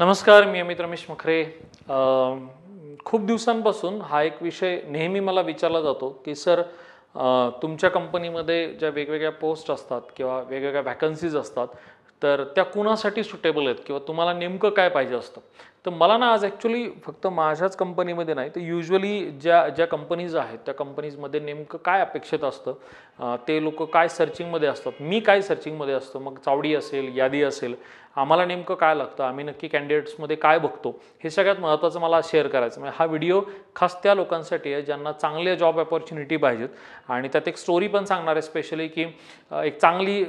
नमस्कार मी अमित रमेश मखरे खूप दिवसांपासून हा एक विषय नेहमी मला विचारला जातो की सर तुमच्या कंपनीमध्ये ज्या वेगवेगळ्या पोस्ट असतात किंवा वेगवेगळ्या व्हॅकन्सीज असतात तर त्या कुणासाठी सुटेबल आहेत किंवा तुम्हाला नेमकं काय पाहिजे असतं तर मला ना आज ॲक्च्युली फक्त माझ्याच कंपनीमध्ये नाही तर युजली ज्या ज्या कंपनीज आहेत त्या कंपनीजमध्ये नेमकं काय अपेक्षित असतं ते लोक काय सर्चिंगमध्ये असतात मी काय सर्चिंगमध्ये असतो मग चावडी असेल यादी असेल आम्हाला नेमकं काय लागतं आम्ही नक्की कॅन्डिडेट्समध्ये काय बघतो हे सगळ्यात महत्त्वाचं मला शेअर करायचं म्हणजे हा व्हिडिओ खास त्या लोकांसाठी आहे ज्यांना चांगले जॉब ऑपॉर्च्युनिटी पाहिजेत आणि त्यात एक स्टोरी पण सांगणार आहे स्पेशली की एक चांगली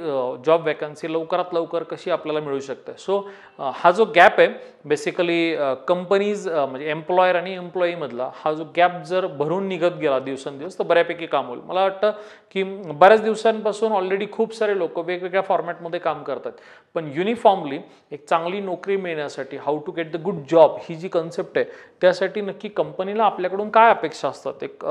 जॉब वॅकन्सी लवकरात लवकर कशी आपल्याला मिळू शकते सो हा जो गॅप आहे बेसिकली कंपनीज म्हणजे एम्प्लॉयर आणि एम्प्लॉईमधला हा जो गॅप जर भरून निघत गेला दिवसेंदिवस तर बऱ्यापैकी काम होईल मला वाटतं की बऱ्याच दिवसांपासून ऑलरेडी खूप सारे लोक वेगवेगळ्या फॉर्मॅटमध्ये काम करतात पण युनिफॉर्मली एक चांगली नोकरी मिळण्यासाठी how to get the good job ही जी कन्सेप्ट आहे त्यासाठी नक्की कंपनीला आपल्याकडून काय अपेक्षा असतात एक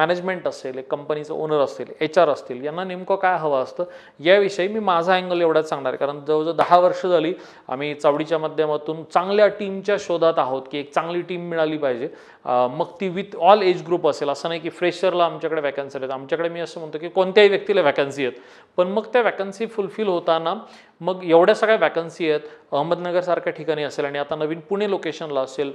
मॅनेजमेंट असेल एक कंपनीचं ओनर असतील एच आर असतील यांना नेमकं काय हवं असतं याविषयी मी माझा अँगल एवढाच सांगणार आहे कारण जवळजवळ दहा वर्ष झाली आम्ही चावडीच्या माध्यमातून चांगल्या टीमच्या शोधात आहोत की एक चांगली टीम मिळाली पाहिजे मग ती विथ ऑल एज ग्रुप असेल असं नाही की फ्रेशरला आमच्याकडे वॅकन्सी आहेत आमच्याकडे मी असं म्हणतो की कोणत्याही व्यक्तीला वॅकन्सी आहेत पण मग त्या वॅकन्सी फुलफिल होताना मग एवढ्या सगळ्या वॅकन्सी आहेत अहमदनगरसारख्या ठिकाणी असेल आणि आता नवीन पुणे लोकेशनला असेल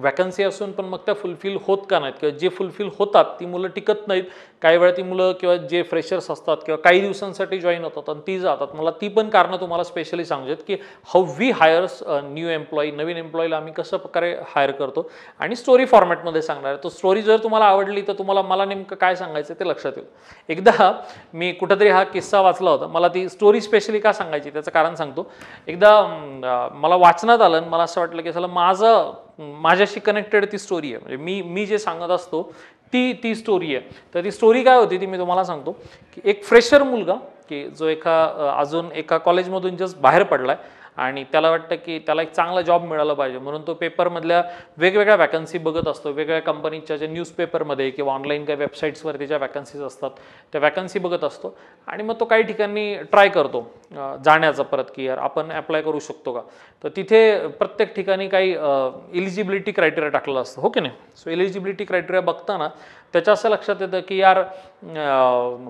वॅकन्सी असून पण मग त्या फुलफिल होत का नाहीत किंवा जे फुलफिल होतात ती मुलं टिकत नाहीत काही वेळा ती मुलं किंवा जे फ्रेशर्स असतात किंवा काही दिवसांसाठी जॉईन होतात आणि ती जातात मला ती पण कारणं तुम्हाला स्पेशली सांगूयात की how we hires new employee नवीन एम्प्लॉईला आम्ही कसं प्रकारे हायर करतो आणि स्टोरी फॉर्मॅटमध्ये सांगणार आहे तो स्टोरी जर तुम्हाला आवडली तर तुम्हाला मला नेमकं काय सांगायचं ते लक्षात येईल एकदा मी कुठंतरी हा किस्सा वाचला होता मला ती स्टोरी स्पेशली का सांगायची त्याचं कारण सांगतो एकदा मला वाचनात आलं मला असं वाटलं की चला माझं माझ्याशी कनेक्टेड ती स्टोरी आहे म्हणजे मी मी जे सांगत असतो ती ती स्टोरी आहे तर ती स्टोरी काय होती ती मी तुम्हाला सांगतो की एक फ्रेशर मुलगा की जो एका अजून एका कॉलेजमधून जस्ट बाहेर पडला आणि त्याला वाटतं की त्याला एक चांगला जॉब मिळाला पाहिजे म्हणून तो पेपरमधल्या वेगवेगळ्या वॅकन्सी बघत असतो वेगवेगळ्या कंपनीच्या ज्या न्यूजपेपरमध्ये किंवा ऑनलाईन काही वेबसाईट्सवरती ज्या वॅकन्सीज असतात त्या वॅकन्सी बघत असतो आणि मग तो काही ठिकाणी ट्राय करतो जाण्याचा परत की यार आपण अप्लाय करू शकतो का तर तिथे प्रत्येक ठिकाणी काही एलिजिबिलिटी क्रायटेरिया टाकलेला असतो हो की नाही सो एलिजिबिलिटी क्रायटेरिया बघताना त्याच्या असं लक्षात येतं की यार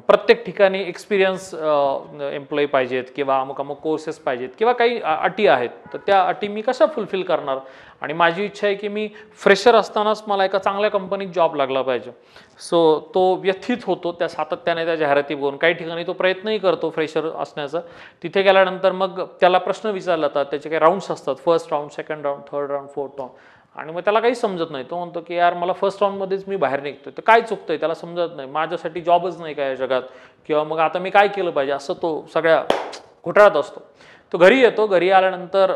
प्रत्येक ठिकाणी एक्सपिरियन्स एम्प्लॉई पाहिजेत किंवा अमुक अमुक कोर्सेस पाहिजेत किंवा काही अटी आहेत तर त्या अटी मी कशा फुलफिल करणार आणि माझी इच्छा आहे की मी फ्रेशर असतानाच मला एका चांगल्या कंपनीत जॉब लागला पाहिजे सो तो व्यथित होतो त्या सातत्याने त्या जाहिराती बघून काही ठिकाणी तो प्रयत्नही करतो फ्रेशर असण्याचा तिथे गेल्यानंतर मग त्याला प्रश्न विचारला जातात त्याचे काही राऊंड्स असतात first round second round third round fourth round आणि मग त्याला काही समजत नाही तो म्हणतो की यार मला फर्स्ट राऊंडमध्येच मी बाहेर निघतो तर काय चुकतं आहे त्याला समजत नाही माझ्यासाठी जॉबच नाही काय या जगात किंवा मग आता मी काय केलं पाहिजे असं तो सगळ्या घोटाळ्यात असतो तो घरी येतो घरी आल्यानंतर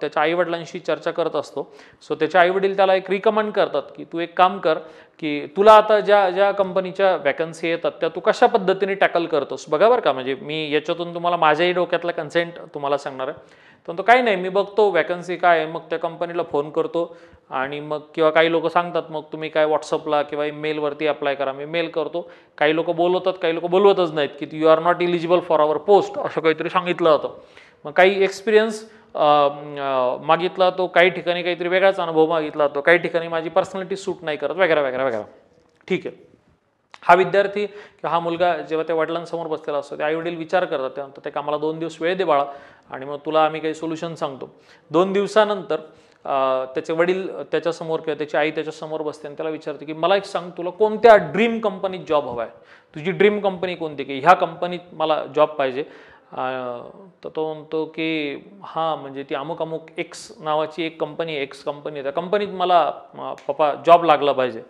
त्याच्या आईवडिलांशी चर्चा करत असतो सो त्याच्या आईवडील त्याला एक रिकमेंड करतात की तू एक काम कर की तुला आता ज्या ज्या कंपनीच्या वॅकन्सी येतात त्या तू कशा पद्धतीने टॅकल करतोस बघा का म्हणजे मी याच्यातून तुम्हाला माझ्याही डोक्यातला कन्सेंट तुम्हाला सांगणार आहे तर काही नाही मी बघतो वॅकन्सी काय आहे मग त्या कंपनीला फोन करतो आणि मग किंवा काही लोक सांगतात मग तुम्ही काय व्हॉट्सअपला किंवा मेलवरती अप्लाय करा मी मेल करतो काही लोक बोलवतात काही लोक बोलवतच नाहीत की you are not eligible for our post असं काहीतरी सांगितलं जातं मग काही एक्सपिरियन्स मागितला तो काही ठिकाणी काहीतरी वेगळाच अनुभव मागितला तो काही ठिकाणी माझी पर्सनॅलिटी सूट नाही करत वगैरे वगैरे वगैरे ठीक आहे हा विद्यार्थी किंवा हा मुलगा जेव्हा त्या वडिलांसमोर बसलेला असतो ते आईवडील विचार करतात त्यानंतर ते कामाला दोन दिवस वेळ दे बाळा आणि मग तुला आम्ही काही सोल्युशन सांगतो दोन दिवसानंतर त्याचे वडील त्याच्यासमोर किंवा त्याची आई त्याच्यासमोर बसते आणि त्याला विचारते की मला एक सांग तुला कोणत्या ड्रीम कंपनीत जॉब हवा आहे तुझी ड्रीम कंपनी कोणती की ह्या कंपनीत मला जॉब पाहिजे तर तो म्हणतो की हां म्हणजे ती अमुक अमुक एक्स नावाची एक कंपनी एक्स कंपनी त्या कंपनीत मला पप्पा जॉब लागला पाहिजे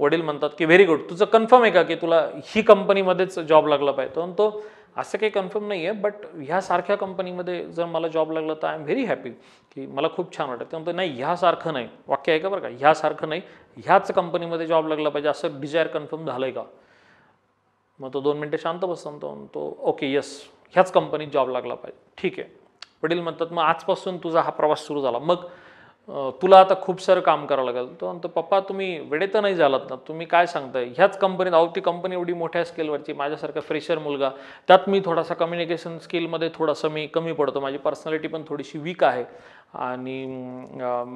वडील म्हणतात की व्हेरी गुड तुझं कन्फर्म आहे का की तुला ही कंपनीमध्येच जॉब लागला पाहिजे तर तो असं काही कन्फर्म नाही आहे बट ह्यासारख्या कंपनीमध्ये जर मला जॉब लागला तर आय एम व्हेरी हॅपी की मला खूप छान वाटतं त्यामुळे नाही ह्यासारखं नाही वाक्य आहे का बरं का ह्यासारखं नाही ह्याच कंपनीमध्ये जॉब लागला पाहिजे असं डिझायर कन्फर्म झालं आहे का मग तो दोन मिनटं शांत बसतो तो म्हणतो ओके यस ह्याच कंपनीत जॉब लागला पाहिजे ठीक आहे वडील म्हणतात मग आजपासून तुझा हा प्रवास सुरू झाला मग तुला आता खूप सारं काम करावं लागेल तो म्हणतो पप्पा तुम्ही तर नाही झालात ना तुम्ही काय सांगताय ह्याच कंपनीत अहो ती कंपनी एवढी मोठ्या स्केलवरची माझ्यासारखा फ्रेशर मुलगा त्यात मी थोडासा कम्युनिकेशन स्किलमध्ये थोडासा मी कमी पडतो माझी पर्सनॅलिटी पण थोडीशी वीक आहे आणि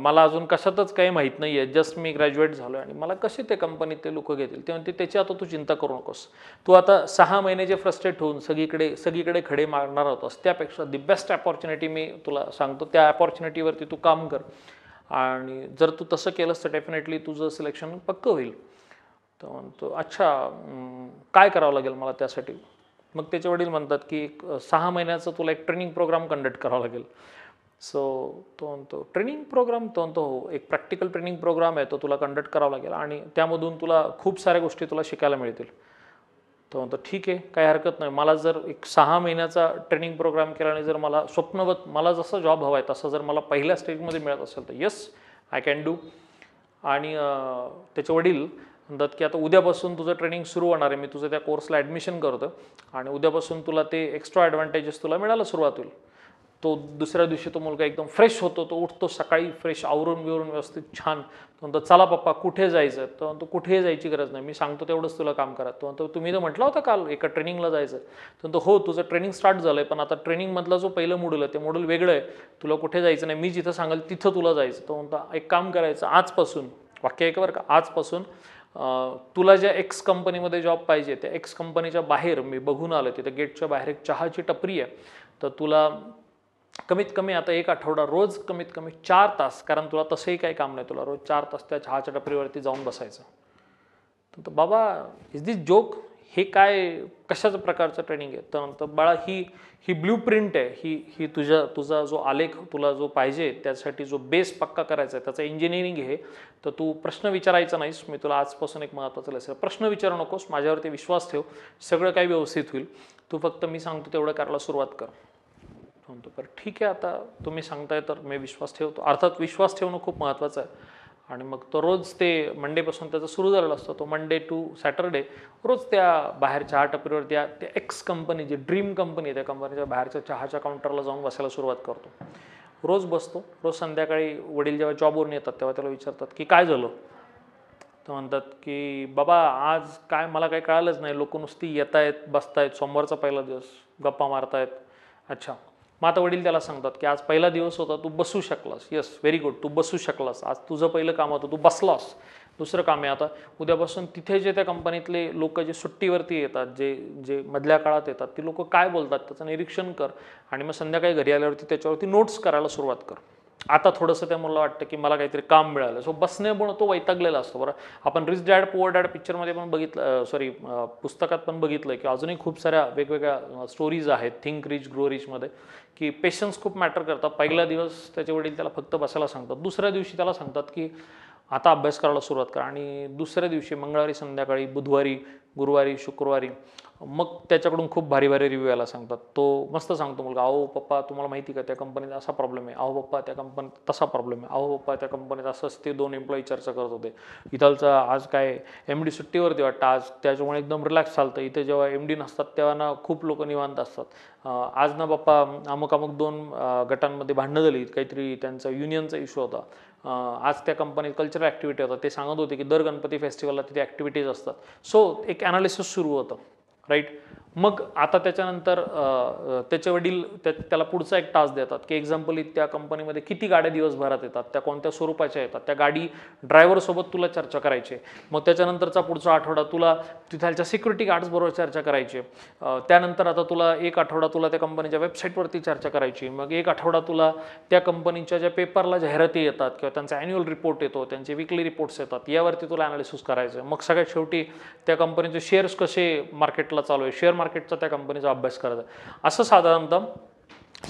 मला अजून कशातच काही माहीत नाही आहे जस्ट मी ग्रॅज्युएट झालो आहे आणि मला कसे ते कंपनीत ते लोक घेतील ते म्हणते त्याची आता तू चिंता करू नकोस तू आता सहा महिने जे फ्रस्ट्रेट होऊन सगळीकडे सगळीकडे खडे मारणार होतोस त्यापेक्षा दी बेस्ट अपॉर्च्युनिटी मी तुला सांगतो त्या अपॉर्च्युनिटीवरती तू काम कर आणि जर तू तसं केलंस तर डेफिनेटली तुझं सिलेक्शन पक्कं होईल तर म्हणतो अच्छा काय करावं लागेल मला त्यासाठी मग त्याचे वडील म्हणतात की एक सहा महिन्याचं तुला एक ट्रेनिंग प्रोग्राम कंडक्ट करावा लागेल सो तो म्हणतो ट्रेनिंग प्रोग्राम तो म्हणतो हो एक प्रॅक्टिकल ट्रेनिंग प्रोग्राम आहे तो तुला कंडक्ट करावा लागेल आणि त्यामधून तुला खूप साऱ्या गोष्टी तुला शिकायला मिळतील तो म्हणतो ठीक आहे काही हरकत नाही मला जर एक सहा महिन्याचा ट्रेनिंग प्रोग्राम केला आणि जर मला स्वप्नवत मला जसा जॉब हवा आहे तसा जर मला पहिल्या स्टेजमध्ये मिळत असेल तर यस आय कॅन डू आणि त्याचे वडील म्हणतात की आता उद्यापासून तुझं ट्रेनिंग सुरू होणार आहे मी तुझं त्या कोर्सला ॲडमिशन करतो आणि उद्यापासून तुला ते एक्स्ट्रा ॲडव्हान्टेजेस तुला मिळायला सुरुवात होईल तो दुसऱ्या दिवशी तो मुलगा एकदम फ्रेश होतो तो उठतो सकाळी फ्रेश आवरून बिवरून व्यवस्थित छान तो म्हणतो चला पप्पा कुठे जायचं तो म्हणतो कुठे जायची गरज नाही मी सांगतो तेवढंच तुला काम करा तो म्हणतो तुम्ही तर म्हटलं होतं काल एका ट्रेनिंगला जायचं तो म्हणतो हो तुझं ट्रेनिंग स्टार्ट झालं आहे पण आता ट्रेनिंगमधला जो पहिलं मॉड्यूल आहे ते मॉड्यूल वेगळं आहे तुला कुठे जायचं नाही मी जिथं सांगेल तिथं तुला जायचं तो म्हणतो एक काम करायचं आजपासून वाक्य आहे का बरं का आजपासून तुला ज्या एक्स कंपनीमध्ये जॉब पाहिजे त्या एक्स कंपनीच्या बाहेर मी बघून आलो तिथे गेटच्या बाहेर एक चहाची टपरी आहे तर तुला कमीत कमी आता एक आठवडा रोज कमीत कमी चार तास कारण तुला तसंही काही काम नाही तुला रोज चार तास त्या चहाच्या टपरीवरती जाऊन बसायचं तर बाबा इज दिस जोक हे काय कशाच प्रकारचं ट्रेनिंग आहे तर नंतर बाळा ही ही ब्ल्यू प्रिंट आहे ही ही तुझ्या तुझा जो आलेख तुला जो पाहिजे त्यासाठी जो बेस पक्का करायचा आहे त्याचं इंजिनिअरिंग हे तर तू प्रश्न विचारायचा नाहीस मी तुला आजपासून एक महत्त्वाचं लसेल प्रश्न विचारू नकोस माझ्यावरती विश्वास ठेव सगळं काही व्यवस्थित होईल तू फक्त मी सांगतो तेवढं करायला सुरुवात कर म्हणतो बरं ठीक आहे आता तुम्ही सांगताय तर मी विश्वास ठेवतो अर्थात विश्वास ठेवणं खूप महत्त्वाचं आहे आणि मग तो रोज ते मंडेपासून त्याचा सुरू झालेला असतो तो मंडे टू सॅटरडे रोज त्या बाहेर चहा टपरीवर त्या त्या एक्स कंपनी जी ड्रीम कंपनी त्या कंपनीच्या बाहेरच्या चहाच्या काउंटरला जाऊन बसायला सुरुवात करतो रोज बसतो रोज संध्याकाळी वडील जेव्हा जॉबवरून येतात तेव्हा त्याला विचारतात की काय झालं तर म्हणतात की बाबा आज काय मला काही कळालंच नाही लोक नुसती येत आहेत बसतायत सोमवारचा पहिला दिवस गप्पा मारतायत अच्छा मग वडील त्याला सांगतात की आज पहिला दिवस होता तू बसू शकलास येस व्हेरी गुड तू बसू शकलास आज तुझं पहिलं काम होतं तू बसलास दुसरं काम आहे आता उद्यापासून तिथे जे त्या कंपनीतले लोक जे सुट्टीवरती येतात जे जे मधल्या काळात येतात ती लोक काय बोलतात त्याचं निरीक्षण कर आणि मग संध्याकाळी घरी आल्यावरती त्याच्यावरती नोट्स करायला सुरुवात कर आता थोडंसं त्या मुलाला वाटतं की मला काहीतरी काम मिळालं सो बसण्यामुळं तो वैतागलेला असतो बरं आपण रिच डॅड पुअर डॅड पिक्चरमध्ये पण बघितलं सॉरी पुस्तकात पण बघितलं की अजूनही खूप साऱ्या वेगवेगळ्या स्टोरीज आहेत थिंक रिच ग्रो रिचमध्ये की पेशन्स खूप मॅटर करतात पहिला दिवस त्याचे वडील त्याला फक्त बसायला सांगतात दुसऱ्या दिवशी त्याला सांगतात की आता अभ्यास करायला सुरुवात करा आणि दुसऱ्या दिवशी मंगळवारी संध्याकाळी बुधवारी गुरुवारी शुक्रवारी मग त्याच्याकडून खूप भारी भारी रिव्ह्यू यायला सांगतात तो मस्त सांगतो मुलगा अहो पप्पा तुम्हाला माहिती का त्या कंपनीत असा प्रॉब्लेम आहे अहो पप्पा त्या कंपनीत तसा प्रॉब्लेम आहे अहो पप्पा त्या कंपनीत असंच ते दोन एम्प्लॉई चर्चा करत होते इथलचा आज काय एम डी सुट्टीवरती वाटतं आज त्याच्यामुळे एकदम रिलॅक्स चालतं इथे जेव्हा एम डी नसतात तेव्हा ना खूप लोक निवांत असतात आज ना पप्पा अमुक अमुक दोन गटांमध्ये भांडणं झाली काहीतरी त्यांचा युनियनचा इश्यू होता आज त्या कंपनीत कल्चरल ॲक्टिव्हिटी होतात ते सांगत होते की दर गणपती फेस्टिवलला तिथे ॲक्टिव्हिटीज असतात सो एक ॲनालिसिस सुरू होतं राईट मग आता त्याच्यानंतर त्याचे वडील त्याला पुढचा एक टास्क देतात की एक्झाम्पल त्या कंपनीमध्ये किती गाड्या दिवसभरात येतात त्या कोणत्या स्वरूपाच्या येतात त्या गाडी ड्रायव्हरसोबत तुला चर्चा करायची मग त्याच्यानंतरचा पुढचा आठवडा तुला तिथालच्या सिक्युरिटी गार्ड्सबरोबर चर्चा करायची त्यानंतर आता तुला एक आठवडा तुला त्या कंपनीच्या वेबसाईटवरती चर्चा करायची मग एक आठवडा तुला त्या कंपनीच्या ज्या पेपरला जाहिराती येतात किंवा त्यांचा ॲन्युअल रिपोर्ट येतो त्यांचे विकली रिपोर्ट्स येतात यावरती तुला ॲनालिसिस करायचं मग सगळ्यात शेवटी त्या कंपनीचे शेअर्स कसे मार्केटला मार्केटला चालू आहे शेअर मार्केटचा त्या कंपनीचा अभ्यास करत आहे असं साधारणतः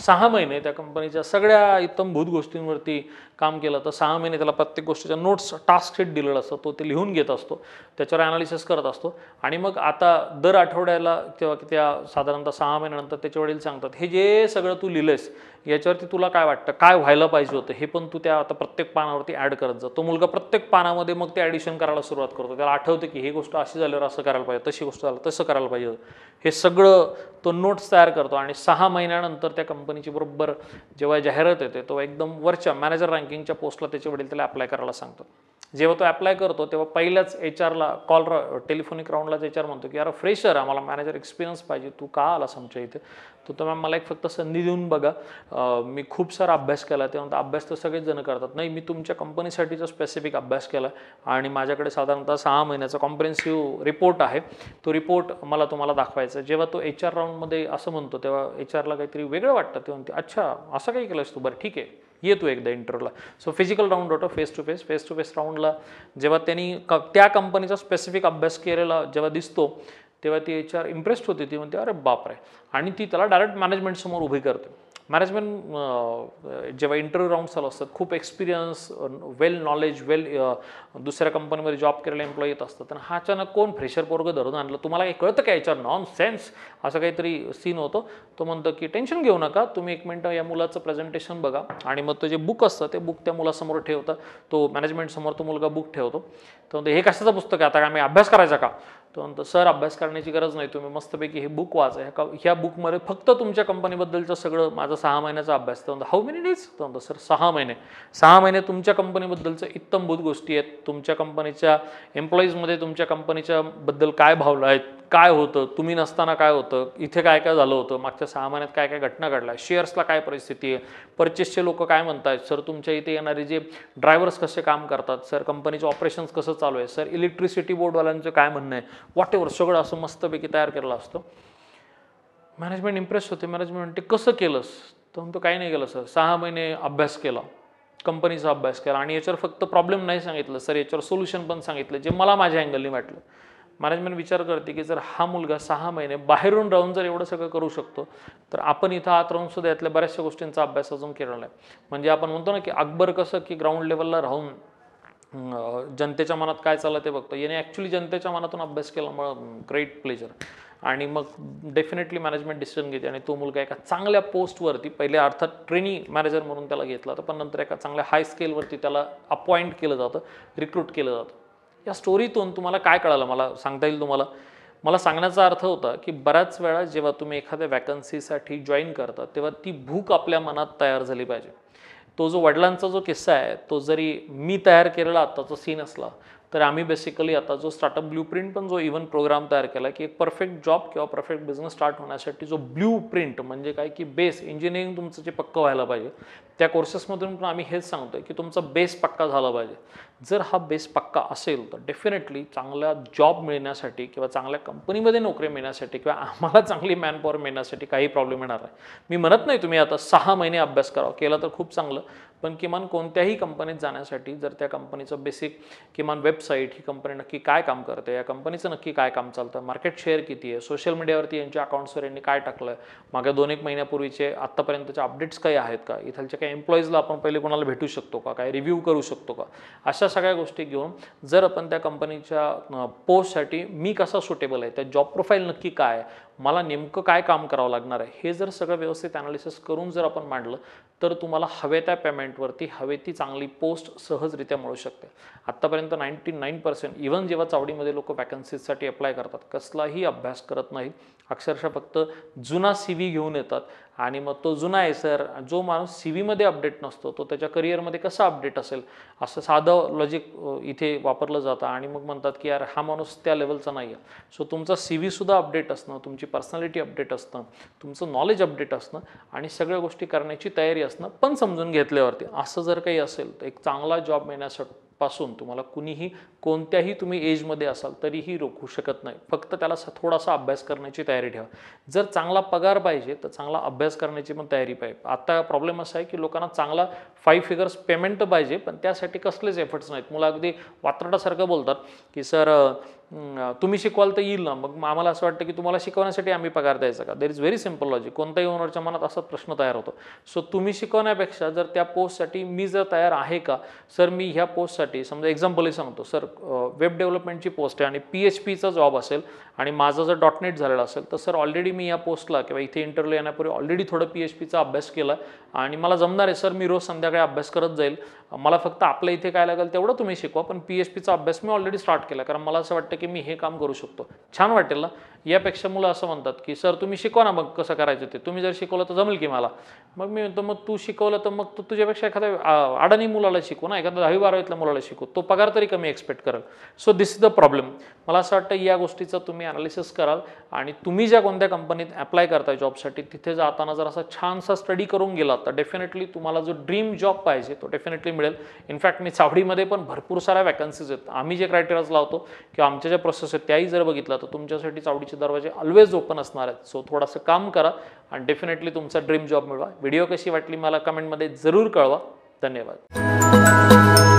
सहा महिने त्या कंपनीच्या सगळ्या इतमभूत गोष्टींवरती काम केलं तर सहा महिने त्याला प्रत्येक गोष्टीच्या नोट्स टास्क सेट दिलेलं असतं तो ते लिहून घेत असतो त्याच्यावर ॲनालिसिस करत असतो आणि मग आता दर आठवड्याला किंवा त्या साधारणतः सहा महिन्यानंतर त्याच्या वडील सांगतात हे जे सगळं तू लिहिलंयस याच्यावरती तुला काय वाटतं काय व्हायला पाहिजे होतं हे पण तू त्या आता प्रत्येक पानावरती ॲड करत जा तो मुलगा प्रत्येक पानामध्ये मग ते ॲडिशन करायला सुरुवात करतो त्याला आठवतं की हे गोष्ट अशी झाल्यावर असं करायला पाहिजे तशी गोष्ट झालं तसं करायला पाहिजे हे सगळं तो नोट्स तयार करतो आणि सहा महिन्यानंतर त्या कंपनीची बरोबर जेव्हा जाहिरात येते तो एकदम वरच्या मॅनेजर रँकिंगच्या पोस्टला त्याचे वडील त्याला अप्लाय करायला सांगतो जेव्हा तो अप्लाय करतो तेव्हा पहिल्याच एच आरला कॉल टेलिफोनिक राऊंडलाच एच आर म्हणतो की यार फ्रेशर आम्हाला मॅनेजर एक्सपिरियन्स पाहिजे तू का आलास आमच्या इथे तर तुम्ही मला एक फक्त संधी देऊन बघा मी खूप सारा अभ्यास केला तेव्हा अभ्यास तर सगळेच जण करतात नाही मी तुमच्या कंपनीसाठीचा स्पेसिफिक अभ्यास केला आणि माझ्याकडे साधारणतः सहा महिन्याचा कॉम्प्रेन्सिव्ह रिपोर्ट आहे तो रिपोर्ट मला तुम्हाला दाखवायचा जेव्हा तो एच आर राऊंडमध्ये असं म्हणतो तेव्हा एच आरला काहीतरी वेगळं वाटतं ते म्हणते अच्छा असं काही केलंस तू बरं ठीक आहे ये तू एकदा इंटरव्ह्यूला सो फिजिकल राऊंड होतं face to face face to face राऊंडला जेव्हा त्यांनी क त्या कंपनीचा स्पेसिफिक अभ्यास केलेला जेव्हा दिसतो तेव्हा ती एच आर इम्प्रेस्ड होते ती म्हणते अरे बाप रे आणि ती त्याला डायरेक्ट मॅनेजमेंटसमोर उभी करते मॅनेजमेंट जेव्हा इंटरव्ह्यू राऊंड चालू असतात खूप एक्सपिरियन्स वेल नॉलेज वेल दुसऱ्या कंपनीमध्ये जॉब केलेला एम्प्लॉई येत असतात आणि हा अचानक कोण फ्रेशर पोरगं धरून आणलं तुम्हाला काही कळतं काय याच्यावर नॉन सेन्स असं काहीतरी सीन होतं तो म्हणतो की टेन्शन घेऊ नका तुम्ही एक मिनटं या मुलाचं प्रेझेंटेशन बघा आणि मग तो जे बुक असतं ते बुक त्या मुलासमोर ठेवतं तो मॅनेजमेंटसमोर तो मुलगा बुक ठेवतो तर हे कशाचं पुस्तक आहे आता काय मी अभ्यास करायचा का तो म्हणतो सर अभ्यास करण्याची गरज नाही तुम्ही मस्तपैकी हे बुक वाचा ह्या ह्या बुकमध्ये फक्त तुमच्या कंपनीबद्दलचं सगळं माझा सहा महिन्याचा अभ्यास तो म्हणतो हाऊ मेनी डेज तो म्हणतो सर सहा महिने सहा महिने तुमच्या कंपनीबद्दलचं इत्तमभूत गोष्टी आहेत तुमच्या कंपनीच्या एम्प्लॉईजमध्ये तुमच्या कंपनीच्याबद्दल बद्दल काय भावलं आहेत काय होतं तुम्ही नसताना काय होतं इथे काय काय झालं होतं मागच्या सहा महिन्यात काय काय घटना घडल्या शेअर्सला काय परिस्थिती आहे परचेसचे लोक काय म्हणतायत सर तुमच्या इथे येणारे जे ड्रायव्हर्स कसे काम करतात सर कंपनीचे ऑपरेशन्स कसं चालू आहे सर इलेक्ट्रिसिटी बोर्डवाल्यांचं काय म्हणणं आहे वॉट एव्हर सगळं असं मस्तपैकी तयार केलेलं असतं मॅनेजमेंट इम्प्रेस होते मॅनेजमेंट म्हणते कसं केलंस तर म्हणतो काही नाही केलं सर सहा महिने अभ्यास केला कंपनीचा अभ्यास केला आणि याच्यावर फक्त प्रॉब्लेम नाही सांगितलं सर याच्यावर सोल्युशन पण सांगितलं जे मला माझ्या अँगलनी वाटलं मॅनेजमेंट विचार करते की जर हा मुलगा सहा महिने बाहेरून राहून जर एवढं सगळं करू शकतो तर आपण इथं आत राहून सुद्धा यातल्या बऱ्याचशा गोष्टींचा अभ्यास अजून केलेला आहे म्हणजे आपण म्हणतो ना की अकबर कसं की ग्राउंड लेवलला राहून जनतेच्या मनात काय चाललं ते बघतो याने ॲक्च्युली जनतेच्या मनातून अभ्यास केल्यामुळं ग्रेट प्लेजर आणि मग डेफिनेटली मॅनेजमेंट डिसिजन घेते आणि तो मुलगा एका चांगल्या पोस्टवरती पहिले अर्थात ट्रेनी मॅनेजर म्हणून त्याला घेतला तर पण नंतर एका चांगल्या हाय स्केलवरती त्याला अपॉइंट केलं जातं रिक्रूट केलं जातं या स्टोरीतून तुम्हाला काय कळालं मला सांगता येईल तुम्हाला मला सांगण्याचा अर्थ होता की बऱ्याच वेळा जेव्हा तुम्ही एखाद्या वॅकन्सीसाठी जॉईन करता तेव्हा ती भूक आपल्या मनात तयार झाली पाहिजे तो जो वडिलांचा जो किस्सा आहे तो जरी मी तयार केलेला आत्ताचा सीन असला तर आम्ही बेसिकली आता जो स्टार्टअप ब्ल्यू प्रिंट पण जो इव्हन प्रोग्राम तयार केला की एक परफेक्ट जॉब किंवा परफेक्ट बिझनेस स्टार्ट होण्यासाठी जो ब्ल्यू प्रिंट म्हणजे काय की बेस इंजिनिअरिंग तुमचं जे पक्कं व्हायला पाहिजे त्या कोर्सेसमधून पण आम्ही हेच आहे की तुमचा बेस पक्का झाला पाहिजे जर हा बेस पक्का असेल तर डेफिनेटली चांगला जॉब मिळण्यासाठी किंवा चांगल्या कंपनीमध्ये नोकरी मिळण्यासाठी किंवा आम्हाला चांगली मॅनपॉवर मिळण्यासाठी काही प्रॉब्लेम येणार नाही मी म्हणत नाही तुम्ही आता सहा महिने अभ्यास करावा केला तर खूप चांगलं पण किमान कोणत्याही कंपनीत जाण्यासाठी जर त्या कंपनीचं बेसिक किमान वेबसाईट ही कंपनी नक्की काय काम करते या कंपनीचं नक्की काय काम चालतं मार्केट शेअर किती आहे सोशल मीडियावरती यांच्या अकाउंट्सवर यांनी काय टाकलं मागे दोन एक महिन्यापूर्वीचे आत्तापर्यंतचे अपडेट्स काही आहेत का इथलच्या काही एम्प्लॉईजला आपण पहिले कोणाला भेटू शकतो का काय रिव्ह्यू करू शकतो का अशा सगळ्या गोष्टी घेऊन जर आपण त्या कंपनीच्या पोस्टसाठी मी कसा सुटेबल आहे त्या जॉब प्रोफाईल नक्की काय मला नेमकं काय काम करावं लागणार आहे हे जर सगळं व्यवस्थित ॲनालिसिस करून जर आपण मांडलं तर तुम्हाला हवे त्या पेमेंटवरती हवे ती चांगली पोस्ट सहजरित्या मिळू शकते आत्तापर्यंत नाईन्टी नाईन पर्सेंट इव्हन जेव्हा चावडीमध्ये लोक वॅकन्सीजसाठी अप्लाय करतात कसलाही अभ्यास करत नाही अक्षरशः फक्त जुना सी व्ही घेऊन येतात आणि मग तो जुना आहे सर जो माणूस सी व्हीमध्ये अपडेट नसतो तो त्याच्या करिअरमध्ये कसा अपडेट असेल असं साधं लॉजिक इथे वापरलं जातं आणि मग म्हणतात की यार हा माणूस त्या लेवलचा नाही आहे सो तुमचा सी व्हीसुद्धा अपडेट असणं तुमची पर्सनॅलिटी अपडेट असणं तुमचं नॉलेज अपडेट असणं आणि सगळ्या गोष्टी करण्याची तयारी असणं पण समजून घेतल्यावरती असं जर काही असेल तर एक चांगला जॉब मिळण्यासाठी पासून तुम्हाला कुणीही कोणत्याही तुम्ही एजमध्ये असाल तरीही रोखू शकत नाही फक्त त्याला थोडासा अभ्यास करण्याची तयारी ठेवा जर चांगला पगार पाहिजे तर चांगला अभ्यास करण्याची पण तयारी पाहिजे आता प्रॉब्लेम असा आहे की लोकांना चांगला फाईव्ह फिगर्स पेमेंट पाहिजे पण त्यासाठी कसलेच एफर्ट्स नाहीत मुलं अगदी वात्रटासारखं बोलतात की सर तुम्ही शिकवाल तर येईल ना मग आम्हाला असं वाटतं की तुम्हाला शिकवण्यासाठी आम्ही पगार द्यायचा का there is very simple logic कोणत्याही ओनरच्या मनात असा प्रश्न तयार होतो सो तुम्ही शिकवण्यापेक्षा जर त्या पोस्टसाठी मी जर तयार आहे का सर मी ह्या पोस्टसाठी समजा एक्झाम्पलही सांगतो सर वेब डेव्हलपमेंटची पोस्ट आहे आणि पी एच पीचा जॉब असेल आणि माझं जर डॉटनेट झालेला असेल तर सर ऑलरेडी मी या पोस्टला किंवा इथे इंटरव्ह्यू येण्यापूर्वी ऑलरेडी थोडं पी एच पीचा अभ्यास केला आणि मला जमणार आहे सर मी रोज संध्याकाळी अभ्यास करत जाईल मला फक्त आपल्या इथे काय लागेल तेवढं तुम्ही शिकवा पण पी एच पीचा अभ्यास मी ऑलरेडी स्टार्ट केला कारण मला असं वाटतं की मी हे काम करू शकतो छान वाटेल ना यापेक्षा मुलं असं म्हणतात की सर तुम्ही शिकवा ना मग कसं करायचं ते तुम्ही जर शिकवलं तर जमेल की मला मग मी म्हणतो मग तू शिकवलं तर मग तू तुझ्यापेक्षा एखाद्या अडाणी मुलाला शिकू ना एखादा दहावी बारावीतल्या मुलाला शिकू तो पगार तरी कमी एक्सपेक्ट करेल so this is the problem मला असं वाटतं या गोष्टीचं तुम्ही ॲनालिसिस कराल आणि तुम्ही ज्या कोणत्या कंपनीत अप्लाय करताय जॉबसाठी तिथे जाताना जर असा छानसा स्टडी करून गेला तर डेफिनेटली तुम्हाला जो ड्रीम जॉब पाहिजे तो डेफिनेटली मिळेल इनफॅक्ट मी चावडीमध्ये पण भरपूर साऱ्या वॅकन्सीज आहेत आम्ही जे क्रायटेरियाज लावतो किंवा आमच्या प्रोसेस आहेत त्याही जर बघितला तर तुमच्यासाठी चावडीचे दरवाजे ऑलवेज ओपन असणार आहेत सो थोडंसं काम करा आणि डेफिनेटली तुमचा ड्रीम जॉब मिळवा व्हिडिओ कशी वाटली मला कमेंटमध्ये जरूर कळवा धन्यवाद